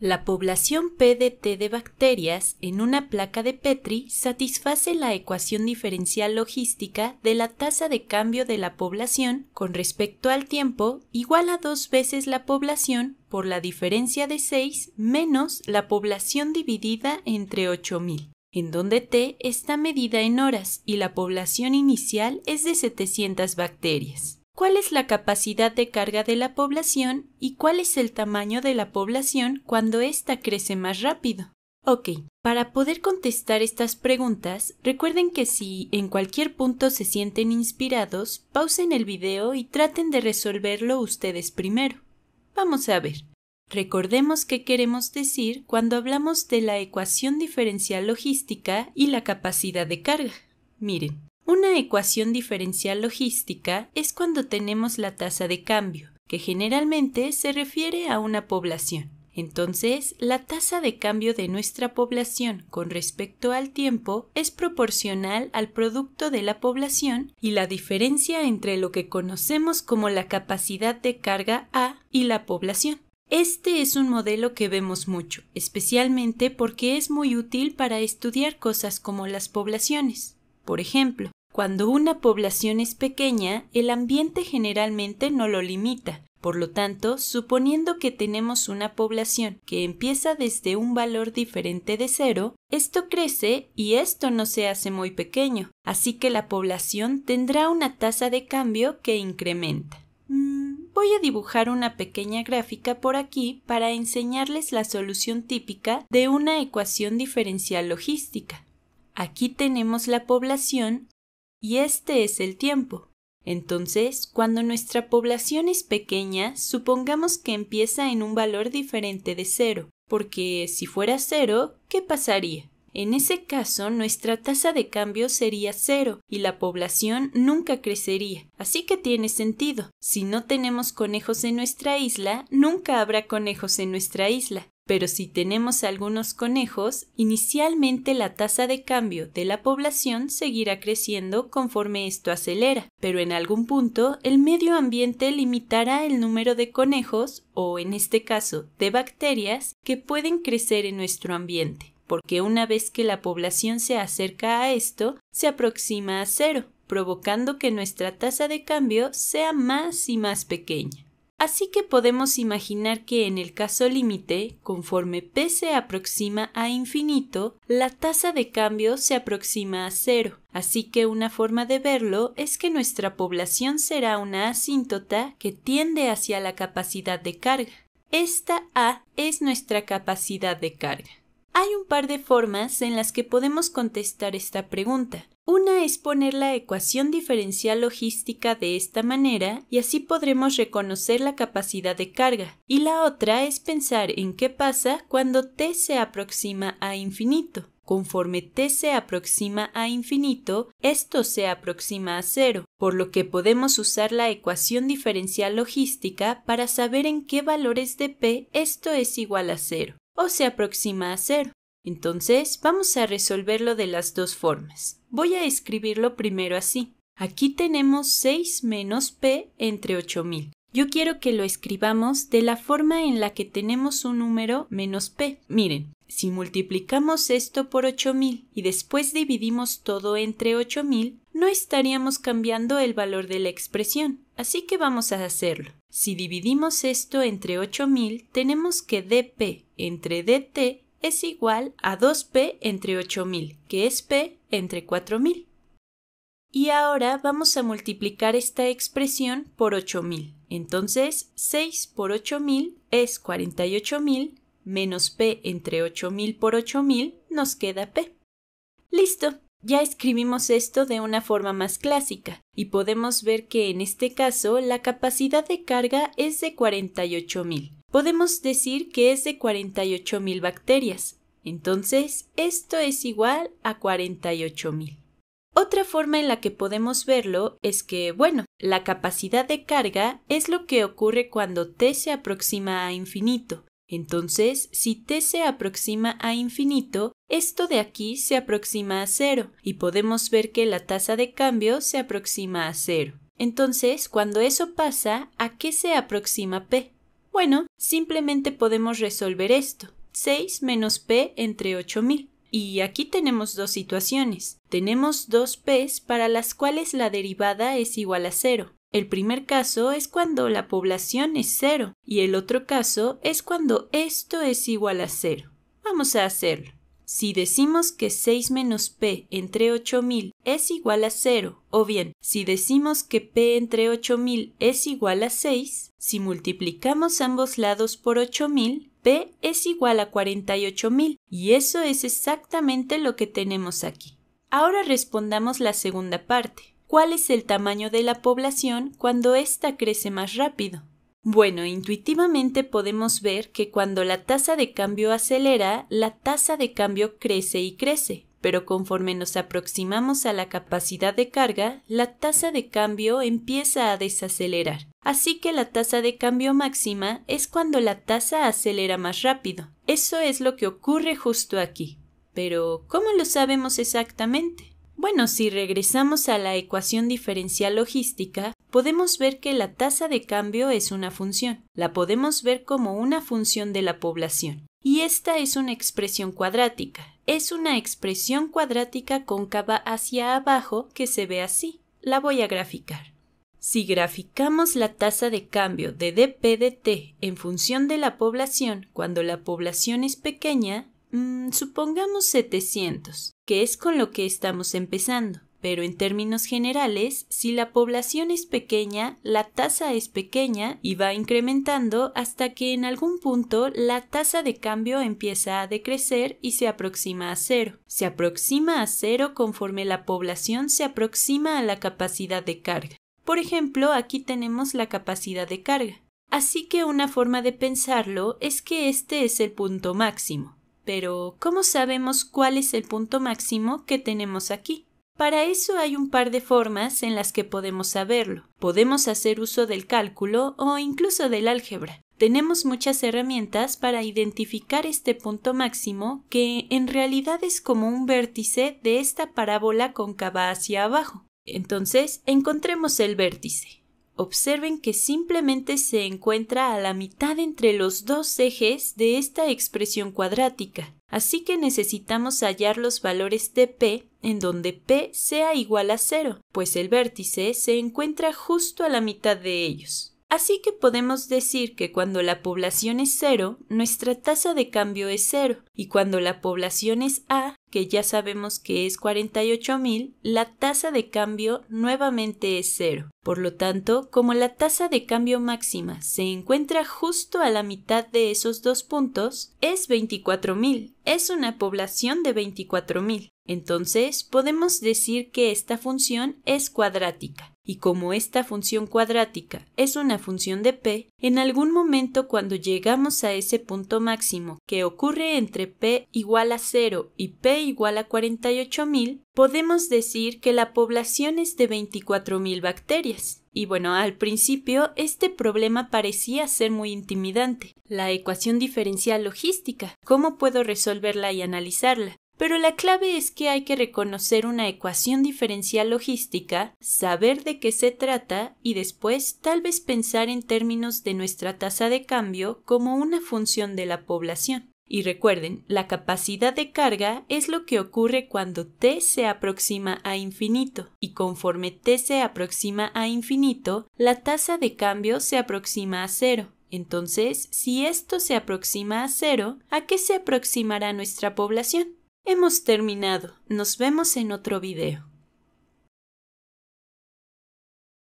La población T de bacterias en una placa de Petri satisface la ecuación diferencial logística de la tasa de cambio de la población con respecto al tiempo igual a dos veces la población por la diferencia de 6 menos la población dividida entre 8000, en donde T está medida en horas y la población inicial es de 700 bacterias cuál es la capacidad de carga de la población y cuál es el tamaño de la población cuando ésta crece más rápido. Ok, para poder contestar estas preguntas, recuerden que si en cualquier punto se sienten inspirados, pausen el video y traten de resolverlo ustedes primero. Vamos a ver. Recordemos qué queremos decir cuando hablamos de la ecuación diferencial logística y la capacidad de carga. Miren, una ecuación diferencial logística es cuando tenemos la tasa de cambio, que generalmente se refiere a una población. Entonces, la tasa de cambio de nuestra población con respecto al tiempo es proporcional al producto de la población y la diferencia entre lo que conocemos como la capacidad de carga A y la población. Este es un modelo que vemos mucho, especialmente porque es muy útil para estudiar cosas como las poblaciones. Por ejemplo, cuando una población es pequeña, el ambiente generalmente no lo limita. Por lo tanto, suponiendo que tenemos una población que empieza desde un valor diferente de cero, esto crece y esto no se hace muy pequeño, así que la población tendrá una tasa de cambio que incrementa. Mm, voy a dibujar una pequeña gráfica por aquí para enseñarles la solución típica de una ecuación diferencial logística. Aquí tenemos la población y este es el tiempo. Entonces, cuando nuestra población es pequeña, supongamos que empieza en un valor diferente de cero, porque si fuera cero, ¿qué pasaría? En ese caso, nuestra tasa de cambio sería cero y la población nunca crecería. Así que tiene sentido. Si no tenemos conejos en nuestra isla, nunca habrá conejos en nuestra isla. Pero si tenemos algunos conejos, inicialmente la tasa de cambio de la población seguirá creciendo conforme esto acelera, pero en algún punto el medio ambiente limitará el número de conejos, o en este caso de bacterias, que pueden crecer en nuestro ambiente, porque una vez que la población se acerca a esto, se aproxima a cero, provocando que nuestra tasa de cambio sea más y más pequeña. Así que podemos imaginar que en el caso límite, conforme p se aproxima a infinito, la tasa de cambio se aproxima a cero. Así que una forma de verlo es que nuestra población será una asíntota que tiende hacia la capacidad de carga. Esta A es nuestra capacidad de carga. Hay un par de formas en las que podemos contestar esta pregunta. Una es poner la ecuación diferencial logística de esta manera y así podremos reconocer la capacidad de carga, y la otra es pensar en qué pasa cuando t se aproxima a infinito. Conforme t se aproxima a infinito, esto se aproxima a cero, por lo que podemos usar la ecuación diferencial logística para saber en qué valores de p esto es igual a cero, o se aproxima a cero. Entonces vamos a resolverlo de las dos formas. Voy a escribirlo primero así. Aquí tenemos 6 menos p entre 8000. Yo quiero que lo escribamos de la forma en la que tenemos un número menos p. Miren, si multiplicamos esto por 8000 y después dividimos todo entre 8000, no estaríamos cambiando el valor de la expresión, así que vamos a hacerlo. Si dividimos esto entre 8000, tenemos que dp entre dt es igual a 2p entre 8000, que es p entre 4000. Y ahora vamos a multiplicar esta expresión por 8000. Entonces, 6 por 8000 es 48000 menos p entre 8000 por 8000 nos queda p. Listo, ya escribimos esto de una forma más clásica y podemos ver que en este caso la capacidad de carga es de 48000 podemos decir que es de 48.000 bacterias. Entonces, esto es igual a 48.000. Otra forma en la que podemos verlo es que, bueno, la capacidad de carga es lo que ocurre cuando t se aproxima a infinito. Entonces, si t se aproxima a infinito, esto de aquí se aproxima a cero, y podemos ver que la tasa de cambio se aproxima a cero. Entonces, cuando eso pasa, ¿a qué se aproxima p? Bueno, simplemente podemos resolver esto. 6 menos p entre 8000. Y aquí tenemos dos situaciones. Tenemos dos p's para las cuales la derivada es igual a cero. El primer caso es cuando la población es cero y el otro caso es cuando esto es igual a cero. Vamos a hacerlo. Si decimos que 6 menos p entre 8000 es igual a 0, o bien, si decimos que p entre 8000 es igual a 6, si multiplicamos ambos lados por 8000, p es igual a 48000, y eso es exactamente lo que tenemos aquí. Ahora respondamos la segunda parte. ¿Cuál es el tamaño de la población cuando ésta crece más rápido? Bueno, intuitivamente podemos ver que cuando la tasa de cambio acelera, la tasa de cambio crece y crece, pero conforme nos aproximamos a la capacidad de carga, la tasa de cambio empieza a desacelerar. Así que la tasa de cambio máxima es cuando la tasa acelera más rápido. Eso es lo que ocurre justo aquí. Pero, ¿cómo lo sabemos exactamente? Bueno, si regresamos a la ecuación diferencial logística, podemos ver que la tasa de cambio es una función. La podemos ver como una función de la población. Y esta es una expresión cuadrática. Es una expresión cuadrática cóncava hacia abajo que se ve así. La voy a graficar. Si graficamos la tasa de cambio de dp t en función de la población cuando la población es pequeña, mm, supongamos 700, que es con lo que estamos empezando pero en términos generales, si la población es pequeña, la tasa es pequeña y va incrementando hasta que en algún punto la tasa de cambio empieza a decrecer y se aproxima a cero. Se aproxima a cero conforme la población se aproxima a la capacidad de carga. Por ejemplo, aquí tenemos la capacidad de carga. Así que una forma de pensarlo es que este es el punto máximo. Pero, ¿cómo sabemos cuál es el punto máximo que tenemos aquí? Para eso hay un par de formas en las que podemos saberlo. Podemos hacer uso del cálculo o incluso del álgebra. Tenemos muchas herramientas para identificar este punto máximo que en realidad es como un vértice de esta parábola cóncava hacia abajo. Entonces, encontremos el vértice. Observen que simplemente se encuentra a la mitad entre los dos ejes de esta expresión cuadrática. Así que necesitamos hallar los valores de P en donde P sea igual a 0, pues el vértice se encuentra justo a la mitad de ellos. Así que podemos decir que cuando la población es cero, nuestra tasa de cambio es cero, y cuando la población es A, que ya sabemos que es 48.000, la tasa de cambio nuevamente es cero. Por lo tanto, como la tasa de cambio máxima se encuentra justo a la mitad de esos dos puntos, es 24.000, es una población de 24.000. Entonces, podemos decir que esta función es cuadrática. Y como esta función cuadrática es una función de p, en algún momento cuando llegamos a ese punto máximo que ocurre entre p igual a 0 y p igual a 48.000, podemos decir que la población es de 24.000 bacterias. Y bueno, al principio este problema parecía ser muy intimidante. La ecuación diferencial logística, ¿cómo puedo resolverla y analizarla? Pero la clave es que hay que reconocer una ecuación diferencial logística, saber de qué se trata y después tal vez pensar en términos de nuestra tasa de cambio como una función de la población. Y recuerden, la capacidad de carga es lo que ocurre cuando t se aproxima a infinito, y conforme t se aproxima a infinito, la tasa de cambio se aproxima a cero. Entonces, si esto se aproxima a cero, ¿a qué se aproximará nuestra población? Hemos terminado. Nos vemos en otro video.